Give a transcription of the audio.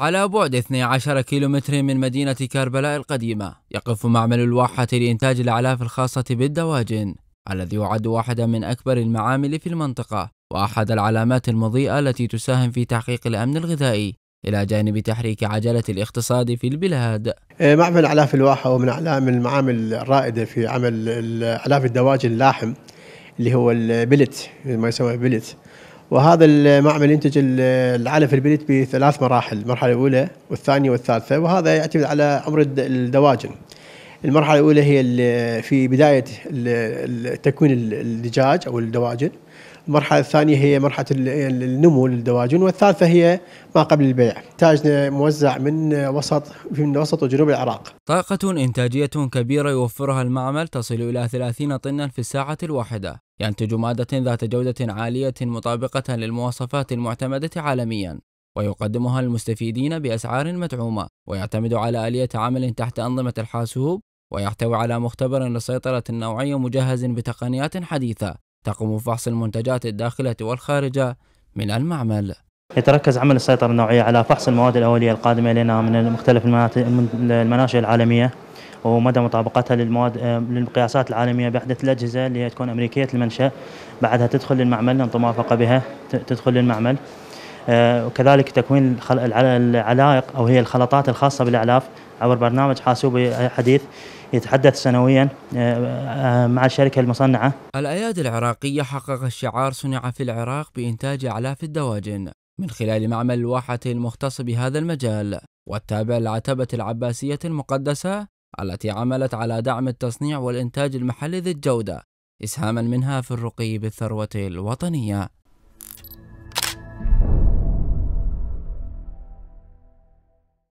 على بعد 12 كيلومتر من مدينة كربلاء القديمة يقف معمل الواحة لإنتاج الأعلاف الخاصة بالدواجن الذي يعد واحدا من أكبر المعامل في المنطقة وأحد العلامات المضيئة التي تساهم في تحقيق الأمن الغذائي إلى جانب تحريك عجلة الاقتصاد في البلاد إيه، معمل أعلاف الواحة هو من أعلام المعامل الرائدة في عمل أعلاف الدواجن اللاحم اللي هو البلت ما يسمى بلت وهذا المعمل ينتج العلف البليت بثلاث مراحل، المرحله الاولى والثانيه والثالثه، وهذا يعتمد على عمر الدواجن. المرحله الاولى هي في بدايه تكوين الدجاج او الدواجن المرحله الثانيه هي مرحله النمو للدواجن والثالثه هي ما قبل البيع تاجنا موزع من وسط من وسط وجنوب العراق طاقة إنتاجية كبيرة يوفرها المعمل تصل إلى 30 طنا في الساعة الواحدة ينتج مادة ذات جودة عالية مطابقة للمواصفات المعتمدة عالميا ويقدمها المستفيدين بأسعار مدعومة ويعتمد على آلية عمل تحت أنظمة الحاسوب ويحتوي على مختبر لسيطرة نوعية مجهز بتقنيات حديثة تقوم بفحص المنتجات الداخلة والخارجة من المعمل يتركز عمل السيطرة النوعية على فحص المواد الأولية القادمة لنا من مختلف المناشئ العالمية ومدى مطابقتها للمواد للقياسات العالميه باحدث الاجهزه اللي هي تكون امريكيه المنشا بعدها تدخل للمعمل انت موافقه بها تدخل للمعمل آه، وكذلك تكوين العلائق أو هي الخلطات الخاصة بالأعلاف عبر برنامج حاسوبي حديث يتحدث سنويا آه، آه، مع الشركة المصنعة الأيادي العراقية حقق الشعار صنع في العراق بإنتاج أعلاف الدواجن من خلال معمل الواحة المختص بهذا المجال والتابع للعتبة العباسية المقدسة التي عملت على دعم التصنيع والإنتاج المحلي ذي الجودة إسهاما منها في الرقي بالثروة الوطنية